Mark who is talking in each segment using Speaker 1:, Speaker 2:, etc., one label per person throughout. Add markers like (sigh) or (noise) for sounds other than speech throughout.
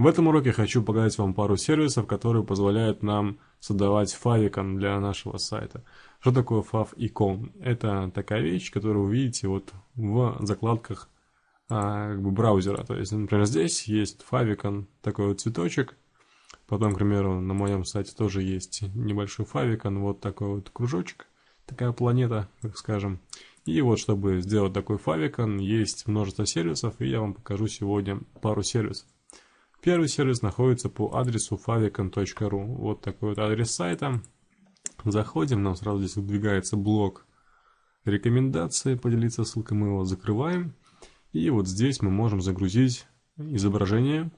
Speaker 1: В этом уроке хочу показать вам пару сервисов, которые позволяют нам создавать favicon для нашего сайта. Что такое favicon? Это такая вещь, которую вы видите вот в закладках а, как бы браузера. То есть, например, здесь есть favicon, такой вот цветочек. Потом, к примеру, на моем сайте тоже есть небольшой favicon, вот такой вот кружочек, такая планета, так скажем. И вот, чтобы сделать такой favicon, есть множество сервисов, и я вам покажу сегодня пару сервисов. Первый сервис находится по адресу favicon.ru. Вот такой вот адрес сайта. Заходим, нам сразу здесь выдвигается блок рекомендации, поделиться ссылкой, мы его закрываем. И вот здесь мы можем загрузить изображение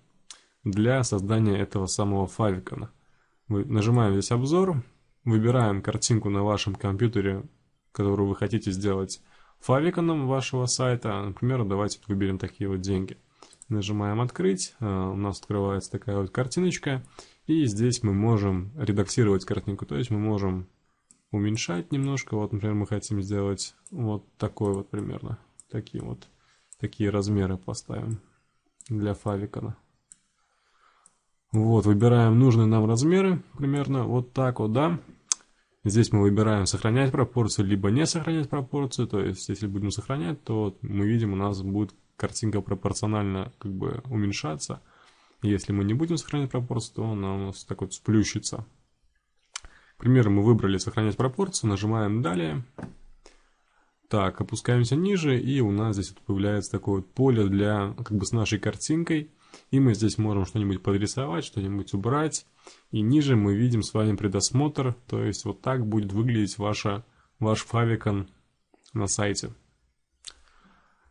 Speaker 1: для создания этого самого фавикона. Мы нажимаем здесь обзор, выбираем картинку на вашем компьютере, которую вы хотите сделать фавиконом вашего сайта. Например, давайте выберем такие вот деньги. Нажимаем «Открыть». Э, у нас открывается такая вот картиночка. И здесь мы можем редактировать картинку. То есть мы можем уменьшать немножко. Вот, например, мы хотим сделать вот такой вот примерно. Такие вот. Такие размеры поставим для фавикона. Вот, выбираем нужные нам размеры, примерно вот так вот, да. Здесь мы выбираем сохранять пропорцию, либо не сохранять пропорцию. То есть, если будем сохранять, то вот мы видим, у нас будет картинка пропорционально как бы уменьшается, Если мы не будем сохранять пропорцию, то она у нас так вот сплющится. К примеру, мы выбрали сохранять пропорцию, нажимаем далее. Так, опускаемся ниже, и у нас здесь вот появляется такое вот поле для, как бы с нашей картинкой. И мы здесь можем что-нибудь подрисовать, что-нибудь убрать. И ниже мы видим с вами предосмотр, то есть вот так будет выглядеть ваша, ваш фавикон на сайте.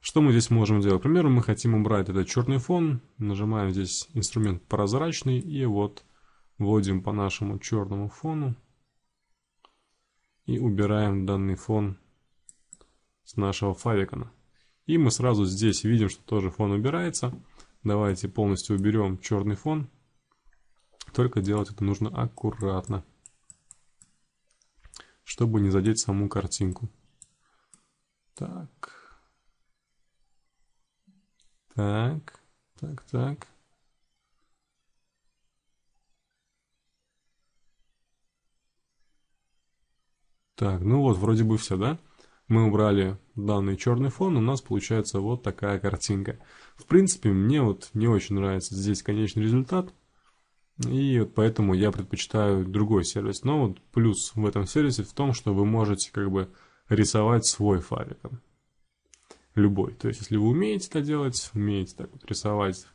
Speaker 1: Что мы здесь можем делать? К примеру, мы хотим убрать этот черный фон. Нажимаем здесь инструмент прозрачный. И вот вводим по нашему черному фону. И убираем данный фон с нашего фавикона. И мы сразу здесь видим, что тоже фон убирается. Давайте полностью уберем черный фон. Только делать это нужно аккуратно, чтобы не задеть саму картинку. Так. Так, так, так. Так, ну вот, вроде бы все, да? Мы убрали данный черный фон, у нас получается вот такая картинка. В принципе, мне вот не очень нравится здесь конечный результат. И вот поэтому я предпочитаю другой сервис. Но вот плюс в этом сервисе в том, что вы можете как бы рисовать свой файлик любой. То есть, если вы умеете это делать, умеете так вот рисовать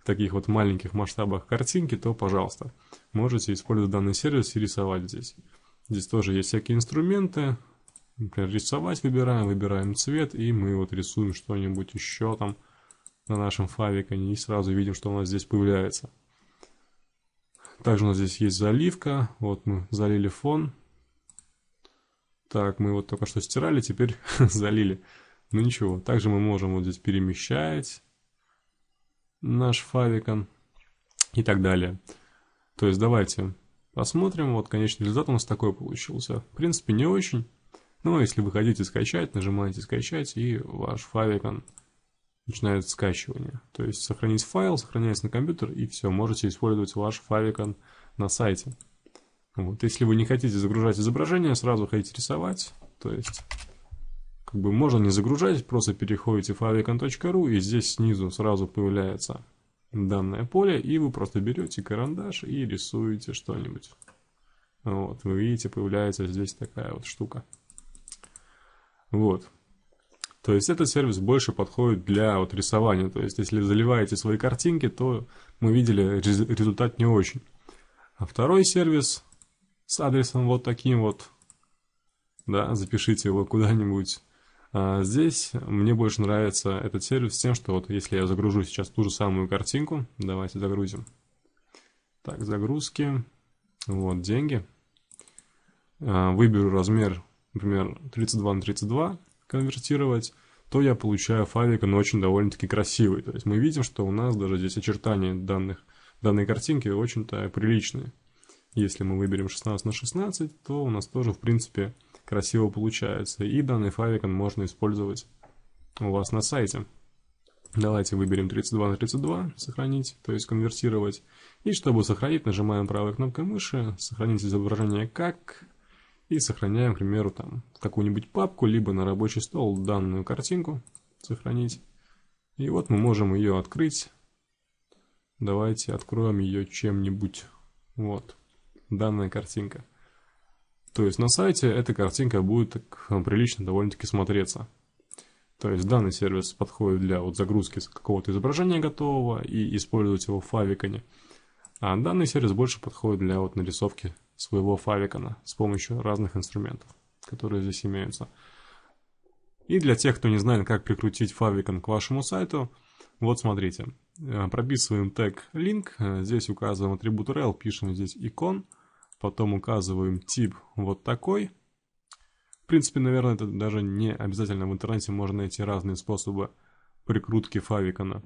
Speaker 1: в таких вот маленьких масштабах картинки, то, пожалуйста, можете использовать данный сервис и рисовать здесь. Здесь тоже есть всякие инструменты. Например, рисовать выбираем, выбираем цвет, и мы вот рисуем что-нибудь еще там на нашем фавиконе, и сразу видим, что у нас здесь появляется. Также у нас здесь есть заливка. Вот мы залили фон. Так, мы вот только что стирали, теперь (laughs) залили ну ничего, также мы можем вот здесь перемещать наш фавикон и так далее. То есть давайте посмотрим, вот конечный результат у нас такой получился. В принципе, не очень. Но ну, если вы хотите скачать, нажимаете скачать и ваш фавикон начинает скачивание. То есть сохранить файл, сохраняется на компьютер и все, можете использовать ваш фавикон на сайте. Вот. Если вы не хотите загружать изображение, сразу хотите рисовать, то есть как бы можно не загружать, просто переходите в faviacon.ru и здесь снизу сразу появляется данное поле, и вы просто берете карандаш и рисуете что-нибудь. Вот, вы видите, появляется здесь такая вот штука. Вот. То есть этот сервис больше подходит для вот рисования. То есть если заливаете свои картинки, то мы видели результат не очень. А второй сервис с адресом вот таким вот, да, запишите его куда-нибудь а, здесь мне больше нравится этот сервис тем, что вот если я загружу сейчас ту же самую картинку, давайте загрузим. Так, загрузки, вот деньги. А, выберу размер, например, 32 на 32, конвертировать, то я получаю файлик, но очень довольно-таки красивый. То есть мы видим, что у нас даже здесь очертания данных, данной картинки очень-то приличные. Если мы выберем 16 на 16, то у нас тоже, в принципе, красиво получается. И данный favicon можно использовать у вас на сайте. Давайте выберем 32 на 32, сохранить, то есть конвертировать. И чтобы сохранить, нажимаем правой кнопкой мыши, сохранить изображение как, и сохраняем, к примеру, там какую-нибудь папку, либо на рабочий стол данную картинку сохранить. И вот мы можем ее открыть. Давайте откроем ее чем-нибудь. Вот, данная картинка. То есть на сайте эта картинка будет так ну, прилично довольно-таки смотреться. То есть данный сервис подходит для вот загрузки какого-то изображения готового и использовать его в фавиконе. А данный сервис больше подходит для вот нарисовки своего фавикона с помощью разных инструментов, которые здесь имеются. И для тех, кто не знает, как прикрутить фавикон к вашему сайту, вот смотрите. Прописываем тег link, здесь указываем атрибут rel, пишем здесь икон – потом указываем тип вот такой. В принципе, наверное, это даже не обязательно в интернете можно найти разные способы прикрутки фавикона.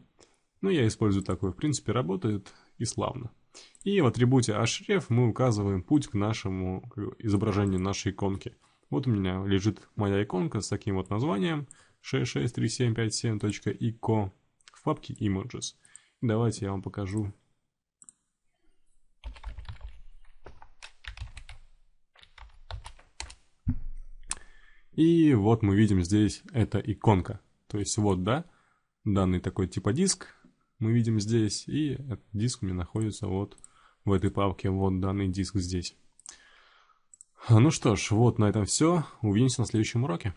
Speaker 1: Но я использую такой, в принципе, работает и славно. И в атрибуте href мы указываем путь к нашему к изображению нашей иконки. Вот у меня лежит моя иконка с таким вот названием 663757.ico в папке images. Давайте я вам покажу И вот мы видим здесь эта иконка. То есть вот, да, данный такой типа диск мы видим здесь, и этот диск у меня находится вот в этой папке, вот данный диск здесь. Ну что ж, вот на этом все. Увидимся на следующем уроке.